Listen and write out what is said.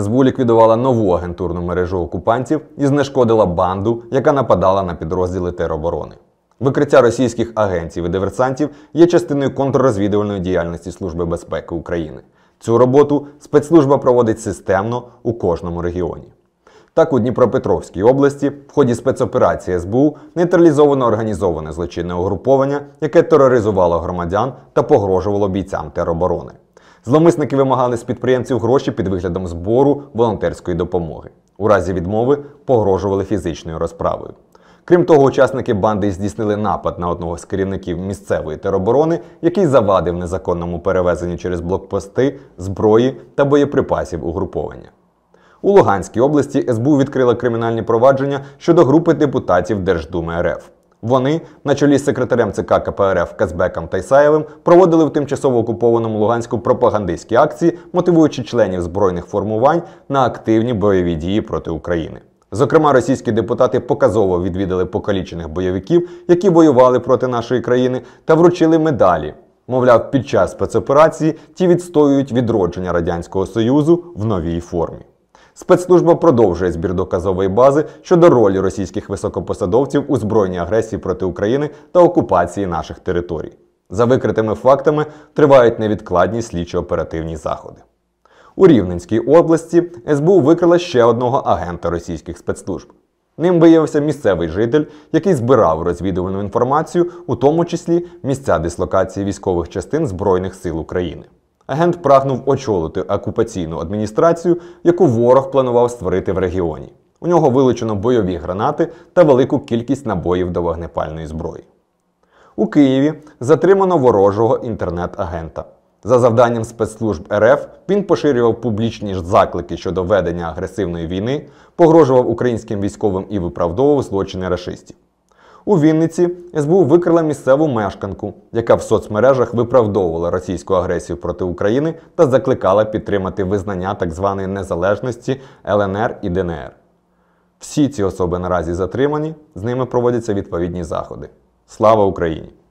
СБУ ліквідувала нову агентурну мережу окупантів і знешкодила банду, яка нападала на підрозділи тероборони. Викриття російських агентів і диверсантів є частиною контррозвідувальної діяльності Служби безпеки України. Цю роботу спецслужба проводить системно у кожному регіоні. Так, у Дніпропетровській області в ході спецоперації СБУ нейтралізовано організоване злочинне угруповання, яке тероризувало громадян та погрожувало бійцям тероборони. Зломисники вимагали з підприємців гроші під виглядом збору волонтерської допомоги. У разі відмови погрожували фізичною розправою. Крім того, учасники банди здійснили напад на одного з керівників місцевої тероборони, який завадив незаконному перевезенню через блокпости, зброї та боєприпасів угруповання. У Луганській області СБУ відкрила кримінальні провадження щодо групи депутатів Держдуми РФ. Вони, на чолі з секретарем ЦК КПРФ Казбеком Тайсаєвим, проводили в тимчасово окупованому Луганську пропагандистські акції, мотивуючи членів збройних формувань на активні бойові дії проти України. Зокрема, російські депутати показово відвідали покалічених бойовиків, які воювали проти нашої країни, та вручили медалі. Мовляв, під час спецоперації ті відстоюють відродження радянського союзу в новій формі. Спецслужба продовжує збір доказової бази щодо ролі російських високопосадовців у збройній агресії проти України та окупації наших територій. За викритими фактами тривають невідкладні слідчо-оперативні заходи. У Рівненській області СБУ викрила ще одного агента російських спецслужб. Ним виявився місцевий житель, який збирав розвідувальну інформацію, у тому числі місця дислокації військових частин Збройних сил України. Агент прагнув очолити окупаційну адміністрацію, яку ворог планував створити в регіоні. У нього вилучено бойові гранати та велику кількість набоїв до вогнепальної зброї. У Києві затримано ворожого інтернет-агента. За завданням спецслужб РФ він поширював публічні заклики щодо ведення агресивної війни, погрожував українським військовим і виправдовував злочини расистів у Вінниці СБУ викрила місцеву мешканку, яка в соцмережах виправдовувала російську агресію проти України та закликала підтримати визнання так званої незалежності ЛНР і ДНР. Всі ці особи наразі затримані, з ними проводяться відповідні заходи. Слава Україні!